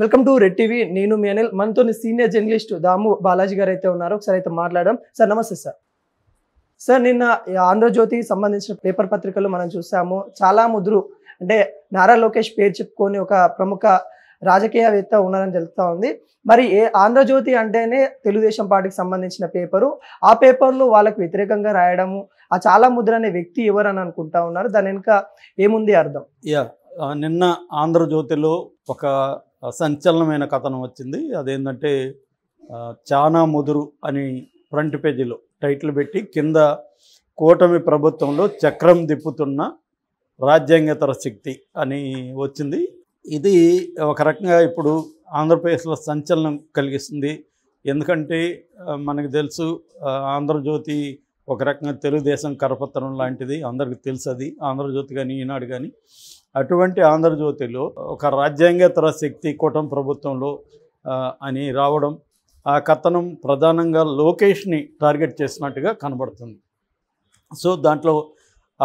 welcome to red TV నేను మీ అనిల్ మనతో senior journalist దాము బాలాజీ గారు అయితే ఉన్నారు ఒకసారి అయితే మాట్లాడడం సార్ నమస్తే సార్ సార్ నిన్న ఆంధ్రజ్యోతికి సంబంధించిన పేపర్ పత్రికలు మనం చూసాము చాలా ముదురు అంటే నారా లోకేష్ పేరు చెప్పుకొని ఒక ప్రముఖ రాజకీయవేత్త ఉన్నారని తెలుస్తూ ఉంది మరి ఏ ఆంధ్రజ్యోతి అంటేనే తెలుగుదేశం పార్టీకి సంబంధించిన పేపరు ఆ పేపర్లో వాళ్ళకి వ్యతిరేకంగా రాయడము ఆ చాలా ముద్ర అనే వ్యక్తి ఎవరని అనుకుంటా ఉన్నారు దాని వెనుక ఏముంది అర్థం యా నిన్న ఆంధ్రజ్యోతిలో ఒక సంచలనమైన కథనం వచ్చింది అదేంటంటే చానా ముదురు అని ఫ్రంట్ పేజీలో టైటిల్ పెట్టి కింద కూటమి ప్రభుత్వంలో చక్రం దిప్పుతున్న రాజ్యాంగేతర శక్తి అని వచ్చింది ఇది ఒక రకంగా ఇప్పుడు ఆంధ్రప్రదేశ్లో సంచలనం కలిగిస్తుంది ఎందుకంటే మనకు తెలుసు ఆంధ్రజ్యోతి ఒక రకంగా తెలుగుదేశం కరపత్రం లాంటిది అందరికీ తెలుసు అది ఆంధ్రజ్యోతి కానీ ఈనాడు కానీ అటువంటి ఆంధ్రజ్యోతిలో ఒక రాజ్యాంగేతర శక్తి కూటమి ప్రభుత్వంలో అని రావడం ఆ కథనం ప్రధానంగా లోకేష్ని టార్గెట్ చేసినట్టుగా కనబడుతుంది సో దాంట్లో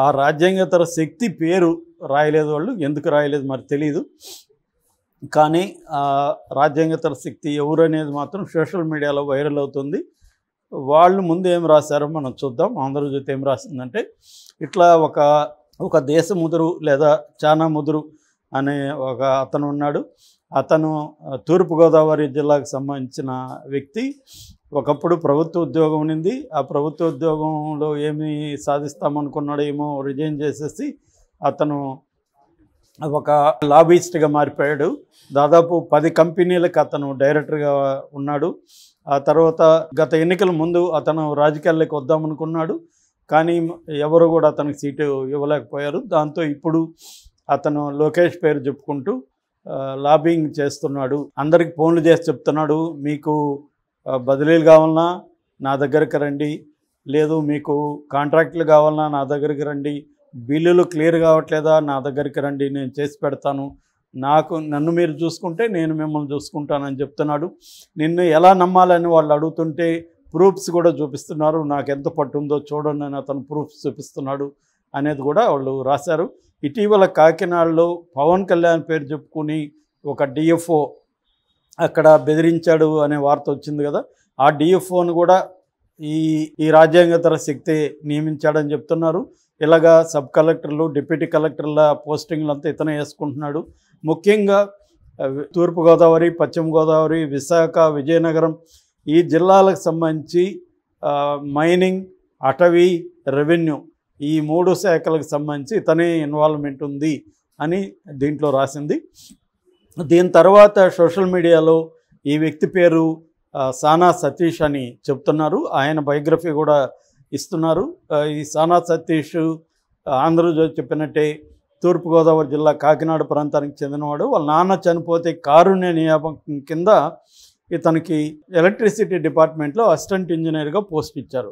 ఆ రాజ్యాంగేతర శక్తి పేరు రాయలేదు వాళ్ళు ఎందుకు రాయలేదు మరి తెలియదు కానీ ఆ రాజ్యాంగేతర శక్తి ఎవరు అనేది మాత్రం సోషల్ మీడియాలో వైరల్ అవుతుంది వాళ్ళు ముందు ఏం రాశారో మనం చూద్దాం ఆంధ్రజ్యోతి ఏం రాసిందంటే ఇట్లా ఒక ఒక దేశ ముదురు లేదా చానా ముదురు అనే ఒక అతను ఉన్నాడు అతను తూర్పుగోదావరి జిల్లాకు సంబంధించిన వ్యక్తి ఒకప్పుడు ప్రభుత్వ ఉద్యోగం ఉండింది ఆ ప్రభుత్వ ఉద్యోగంలో ఏమి సాధిస్తామనుకున్నాడేమో ఏమో రిజైన్ చేసేసి అతను ఒక లాబీస్ట్గా మారిపోయాడు దాదాపు పది కంపెనీలకు అతను డైరెక్టర్గా ఉన్నాడు ఆ తర్వాత గత ఎన్నికల ముందు అతను రాజకీయాల్లోకి వద్దామనుకున్నాడు కానీ ఎవరు కూడా అతనికి సీటు ఇవ్వలేకపోయారు దాంతో ఇప్పుడు అతను లోకేష్ పేరు చెప్పుకుంటూ లాబింగ్ చేస్తున్నాడు అందరికి ఫోన్లు చేసి చెప్తున్నాడు మీకు బదిలీలు కావాలన్నా నా దగ్గరికి రండి లేదు మీకు కాంట్రాక్ట్లు కావాలన్నా నా దగ్గరికి రండి బిల్లులు క్లియర్ కావట్లేదా నా దగ్గరికి రండి నేను చేసి పెడతాను నాకు నన్ను మీరు చూసుకుంటే నేను మిమ్మల్ని చూసుకుంటానని చెప్తున్నాడు నిన్ను ఎలా నమ్మాలని వాళ్ళు అడుగుతుంటే ప్రూఫ్స్ కూడా చూపిస్తున్నారు నాకు ఎంత పట్టుందో చూడండి అని అతను ప్రూఫ్స్ చూపిస్తున్నాడు అనేది కూడా వాళ్ళు రాశారు ఇటీవల కాకినాడలో పవన్ కళ్యాణ్ పేరు చెప్పుకుని ఒక డిఎఫ్ఓ అక్కడ బెదిరించాడు అనే వార్త వచ్చింది కదా ఆ డిఎఫ్ఓను కూడా ఈ ఈ రాజ్యాంగేతర శక్తి నియమించాడని చెప్తున్నారు ఇలాగా సబ్ కలెక్టర్లు డిప్యూటీ కలెక్టర్ల పోస్టింగ్లు అంతా ఇతనే వేసుకుంటున్నాడు ముఖ్యంగా తూర్పుగోదావరి పశ్చిమ గోదావరి విశాఖ విజయనగరం ఈ జిల్లాలకు సంబంధించి మైనింగ్ అటవీ రెవెన్యూ ఈ మూడు శాఖలకు సంబంధించి ఇతనే ఇన్వాల్వ్మెంట్ ఉంది అని దీంట్లో రాసింది దీని తర్వాత సోషల్ మీడియాలో ఈ వ్యక్తి పేరు సానా సతీష్ అని చెప్తున్నారు ఆయన బయోగ్రఫీ కూడా ఇస్తున్నారు ఈ సానా సతీష్ ఆంధ్రజ్యోతి చెప్పినట్టే తూర్పుగోదావరి జిల్లా కాకినాడ ప్రాంతానికి చెందినవాడు వాళ్ళ నాన్న చనిపోతే కారుణ్య నియామకం కింద ఇతనికి ఎలక్ట్రిసిటీ డిపార్ట్మెంట్లో అసిస్టెంట్ ఇంజనీర్గా పోస్ట్ ఇచ్చారు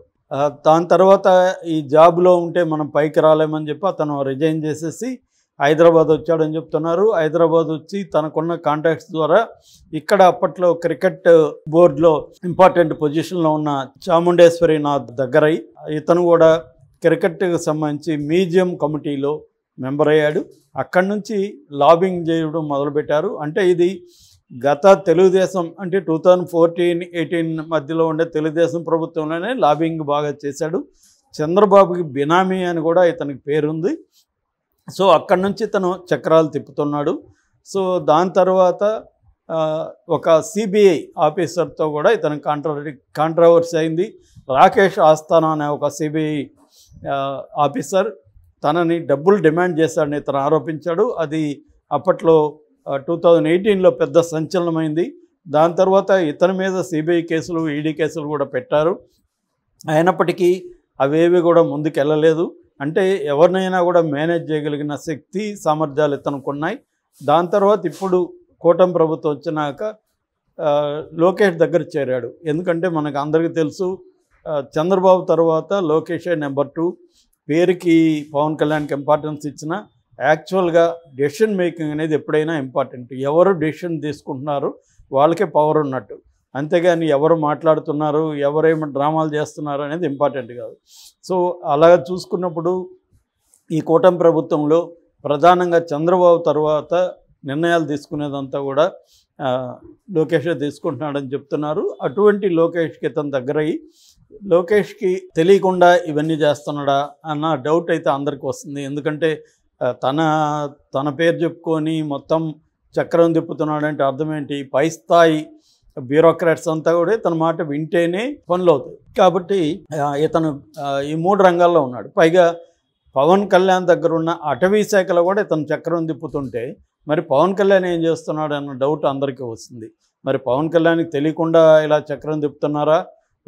దాని తర్వాత ఈ జాబ్లో ఉంటే మనం పైకి రాలేమని చెప్పి అతను రిజైన్ చేసేసి హైదరాబాద్ వచ్చాడని చెప్తున్నారు హైదరాబాద్ వచ్చి తనకున్న కాంటాక్ట్స్ ద్వారా ఇక్కడ అప్పట్లో క్రికెట్ బోర్డులో ఇంపార్టెంట్ పొజిషన్లో ఉన్న చాముండేశ్వరి నాథ్ దగ్గర ఇతను కూడా క్రికెట్కి సంబంధించి మ్యూజియం కమిటీలో మెంబర్ అయ్యాడు అక్కడి నుంచి లాబింగ్ చేయడం మొదలుపెట్టారు అంటే ఇది గత తెలుగుదేశం అంటే టూ థౌజండ్ ఫోర్టీన్ ఎయిటీన్ మధ్యలో ఉండే తెలుగుదేశం ప్రభుత్వంలోనే లాబింగ్ బాగా చేశాడు చంద్రబాబుకి బినామీ అని కూడా ఇతనికి పేరుంది సో అక్కడి నుంచి తను చక్రాలు తిప్పుతున్నాడు సో దాని తర్వాత ఒక సిబిఐ ఆఫీసర్తో కూడా ఇతను కాంట్రవర్ కాంట్రవర్సీ అయింది రాకేష్ ఆస్థానా అనే ఒక సిబిఐ ఆఫీసర్ తనని డబ్బులు డిమాండ్ చేశాడని ఇతను ఆరోపించాడు అది అప్పట్లో టూ థౌజండ్ ఎయిటీన్లో పెద్ద సంచలనమైంది దాని తర్వాత ఇతని మీద సిబిఐ కేసులు ఈడీ e కేసులు కూడా పెట్టారు అయినప్పటికీ అవేవి కూడా ముందుకెళ్ళలేదు అంటే ఎవరినైనా కూడా మేనేజ్ చేయగలిగిన శక్తి సామర్థ్యాలు ఇతనుకున్నాయి దాని తర్వాత ఇప్పుడు కూటమి ప్రభుత్వం వచ్చినాక లోకేష్ దగ్గర చేరాడు ఎందుకంటే మనకు అందరికీ తెలుసు చంద్రబాబు తర్వాత లోకేషే నెంబర్ టూ పేరుకి పవన్ కళ్యాణ్కి ఇంపార్టెన్స్ ఇచ్చిన యాక్చువల్గా డెసిషన్ మేకింగ్ అనేది ఎప్పుడైనా ఇంపార్టెంట్ ఎవరు డెసిషన్ తీసుకుంటున్నారు వాళ్ళకే పవర్ ఉన్నట్టు అంతేగాని ఎవరు మాట్లాడుతున్నారు ఎవరేమి డ్రామాలు చేస్తున్నారు అనేది ఇంపార్టెంట్ కాదు సో అలాగ చూసుకున్నప్పుడు ఈ కూటమి ప్రభుత్వంలో ప్రధానంగా చంద్రబాబు తర్వాత నిర్ణయాలు తీసుకునేదంతా కూడా లోకేష్ తీసుకుంటున్నాడని చెప్తున్నారు అటువంటి లోకేష్కి తన దగ్గరయ్యి లోకేష్కి తెలియకుండా ఇవన్నీ చేస్తున్నాడా అన్న డౌట్ అయితే అందరికీ వస్తుంది ఎందుకంటే తన తన పేరు చెప్పుకొని మొత్తం చక్రం తిప్పుతున్నాడంటే అర్థం ఏంటి పై స్థాయి బ్యూరోక్రాట్స్ అంతా కూడా ఇతని మాట వింటేనే పనులు అవుతాయి కాబట్టి ఇతను ఈ మూడు రంగాల్లో ఉన్నాడు పైగా పవన్ కళ్యాణ్ దగ్గర ఉన్న అటవీ శాఖలో కూడా ఇతను చక్రం తిప్పుతుంటే మరి పవన్ కళ్యాణ్ ఏం చేస్తున్నాడు అన్న డౌట్ అందరికీ వస్తుంది మరి పవన్ కళ్యాణ్కి తెలియకుండా ఇలా చక్రం తిప్పుతున్నారా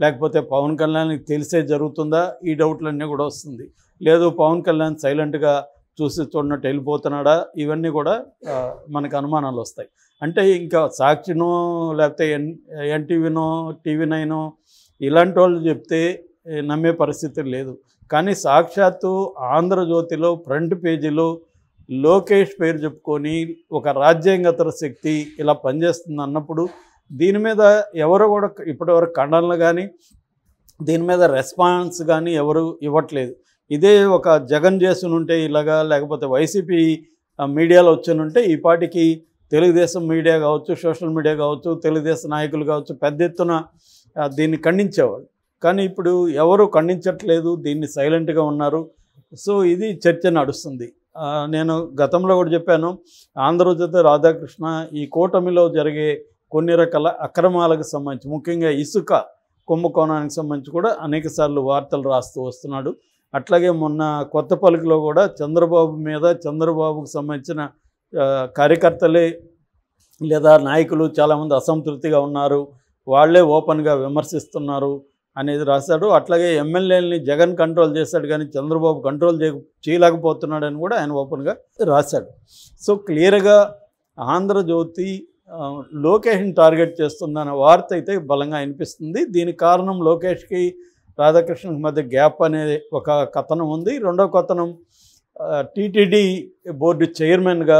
లేకపోతే పవన్ కళ్యాణ్కి తెలిసే జరుగుతుందా ఈ డౌట్లన్నీ కూడా వస్తుంది లేదు పవన్ కళ్యాణ్ సైలెంట్గా చూసి చూడనట్టు వెళ్ళిపోతున్నాడా ఇవన్నీ కూడా మనకు అనుమానాలు వస్తాయి అంటే ఇంకా సాక్షినో లేకపోతే ఎన్ ఎన్టీవీనో టీవీ నైనో ఇలాంటి వాళ్ళు చెప్తే నమ్మే పరిస్థితి లేదు కానీ సాక్షాత్తు ఆంధ్రజ్యోతిలో ఫ్రంట్ పేజీలో లోకేష్ పేరు చెప్పుకొని ఒక రాజ్యాంగతర శక్తి ఇలా పనిచేస్తుంది అన్నప్పుడు దీని మీద ఎవరు కూడా ఇప్పటివరకు ఖండనలు కానీ దీని మీద రెస్పాన్స్ కానీ ఎవరు ఇవ్వట్లేదు ఇదే ఒక జగన్ చేస్తునుంటే ఇలాగా లేకపోతే వైసీపీ మీడియాలో వచ్చునుంటే ఈ పాటికి తెలుగుదేశం మీడియా కావచ్చు సోషల్ మీడియా కావచ్చు తెలుగుదేశం నాయకులు కావచ్చు పెద్ద ఎత్తున దీన్ని ఖండించేవాళ్ళు కానీ ఇప్పుడు ఎవరు ఖండించట్లేదు దీన్ని సైలెంట్గా ఉన్నారు సో ఇది చర్చ నడుస్తుంది నేను గతంలో కూడా చెప్పాను ఆంధ్రజ్యోతి రాధాకృష్ణ ఈ కూటమిలో జరిగే కొన్ని రకాల అక్రమాలకు సంబంధించి ముఖ్యంగా ఇసుక కుంభకోణానికి సంబంధించి కూడా అనేకసార్లు వార్తలు రాస్తూ వస్తున్నాడు అట్లాగే మొన్న కొత్త పలుకులో కూడా చంద్రబాబు మీద చంద్రబాబుకు సంబంధించిన కార్యకర్తలే లేదా నాయకులు చాలామంది అసంతృప్తిగా ఉన్నారు వాళ్లే ఓపెన్గా విమర్శిస్తున్నారు అనేది రాశాడు అట్లాగే ఎమ్మెల్యేలని జగన్ కంట్రోల్ చేశాడు కానీ చంద్రబాబు కంట్రోల్ చేయలేకపోతున్నాడని కూడా ఆయన ఓపెన్గా రాశాడు సో క్లియర్గా ఆంధ్రజ్యోతి లోకేష్ని టార్గెట్ చేస్తుందనే వార్త అయితే బలంగా వినిపిస్తుంది దీని కారణం లోకేష్కి రాధాకృష్ణకి మధ్య గ్యాప్ అనేది ఒక కథనం ఉంది రెండవ కథనం టీటీడీ బోర్డు చైర్మన్గా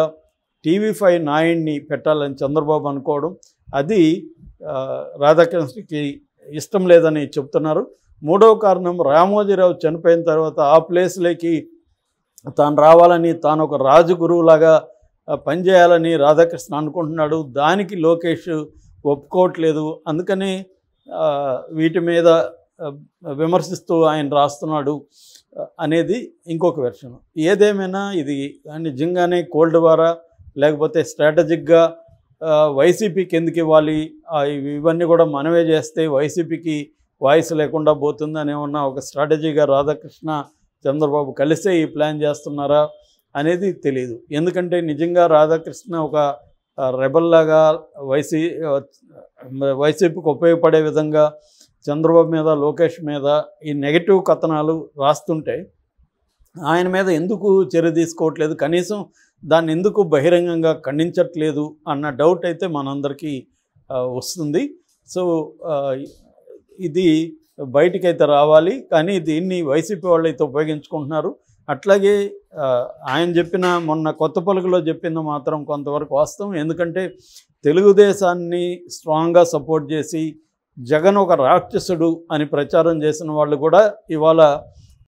టీవీ ఫైవ్ నాయుడిని పెట్టాలని చంద్రబాబు అనుకోవడం అది రాధాకృష్ణకి ఇష్టం లేదని చెప్తున్నారు మూడవ కారణం రామోజీరావు చనిపోయిన తర్వాత ఆ ప్లేస్లోకి తాను రావాలని తాను ఒక రాజగురువులాగా పనిచేయాలని రాధాకృష్ణ అనుకుంటున్నాడు దానికి లోకేష్ ఒప్పుకోవట్లేదు అందుకని వీటి మీద విమర్శిస్తూ ఆయన రాస్తున్నాడు అనేది ఇంకొక వెర్షన్ ఏదేమైనా ఇది జింగ్ అనే కోల్డ్ వారా లేకపోతే స్ట్రాటజిక్గా వైసీపీకి ఎందుకు ఇవ్వాలి ఇవన్నీ కూడా మనమే చేస్తే వైసీపీకి వాయిస్ లేకుండా అని ఏమన్నా ఒక స్ట్రాటజీగా రాధాకృష్ణ చంద్రబాబు కలిసే ఈ ప్లాన్ చేస్తున్నారా అనేది తెలియదు ఎందుకంటే నిజంగా రాధాకృష్ణ ఒక రెబల్లాగా వైసీ వైసీపీకి ఉపయోగపడే విధంగా చంద్రబాబు మీద లోకేష్ మీద ఈ నెగిటివ్ కథనాలు రాస్తుంటే ఆయన మీద ఎందుకు చర్య తీసుకోవట్లేదు కనీసం దాన్ని ఎందుకు బహిరంగంగా ఖండించట్లేదు అన్న డౌట్ అయితే మనందరికీ వస్తుంది సో ఇది బయటికైతే రావాలి కానీ దీన్ని వైసీపీ వాళ్ళు అయితే ఉపయోగించుకుంటున్నారు అట్లాగే ఆయన చెప్పిన మొన్న కొత్త పలుకులో చెప్పింది మాత్రం కొంతవరకు వాస్తవం ఎందుకంటే తెలుగుదేశాన్ని స్ట్రాంగ్గా సపోర్ట్ చేసి జగన్ ఒక రాక్షసుడు అని ప్రచారం చేసిన వాళ్ళు కూడా ఇవాళ